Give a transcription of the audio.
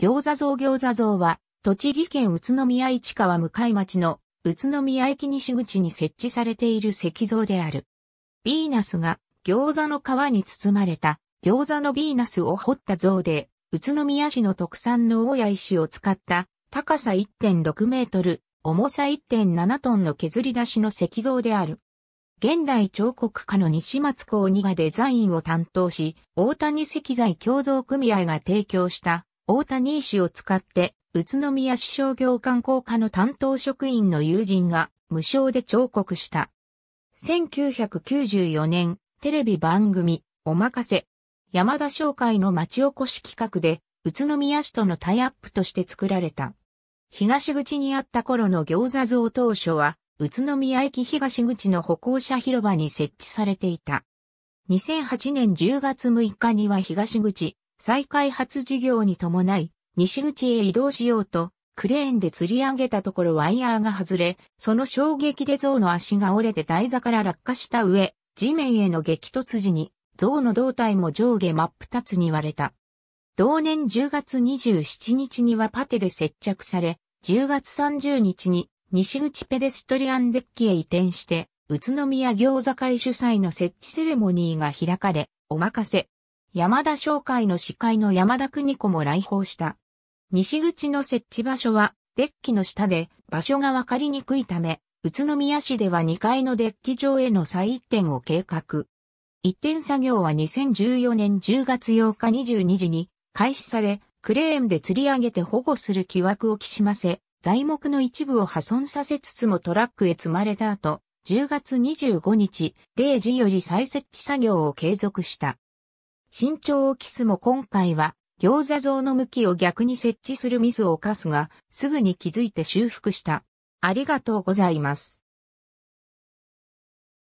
餃子像餃子像は、栃木県宇都宮市川向町の宇都宮駅西口に設置されている石像である。ヴィーナスが餃子の皮に包まれた餃子のヴィーナスを彫った像で、宇都宮市の特産の大谷石を使った高さ1.6メートル、重さ1.7トンの削り出しの石像である。現代彫刻家の西松光二がデザインを担当し、大谷石材共同組合が提供した大谷医師を使って、宇都宮市商業観光課の担当職員の友人が無償で彫刻した。1994年、テレビ番組、おまかせ、山田商会の町おこし企画で、宇都宮市とのタイアップとして作られた。東口にあった頃の餃子像当初は、宇都宮駅東口の歩行者広場に設置されていた。2008年10月6日には東口、再開発事業に伴い、西口へ移動しようと、クレーンで吊り上げたところワイヤーが外れ、その衝撃で象の足が折れて台座から落下した上、地面への激突時に、象の胴体も上下真っ二つに割れた。同年10月27日にはパテで接着され、10月30日に西口ペデストリアンデッキへ移転して、宇都宮餃子会主催の設置セレモニーが開かれ、お任せ、山田商会の司会の山田邦子も来訪した。西口の設置場所は、デッキの下で場所がわかりにくいため、宇都宮市では2階のデッキ上への再一点を計画。一点作業は2014年10月8日22時に開始され、クレーンで吊り上げて保護する木枠をきしませ、材木の一部を破損させつつもトラックへ積まれた後、10月25日0時より再設置作業を継続した。身長を期すも今回は、餃子像の向きを逆に設置するミスを犯すが、すぐに気づいて修復した。ありがとうございます。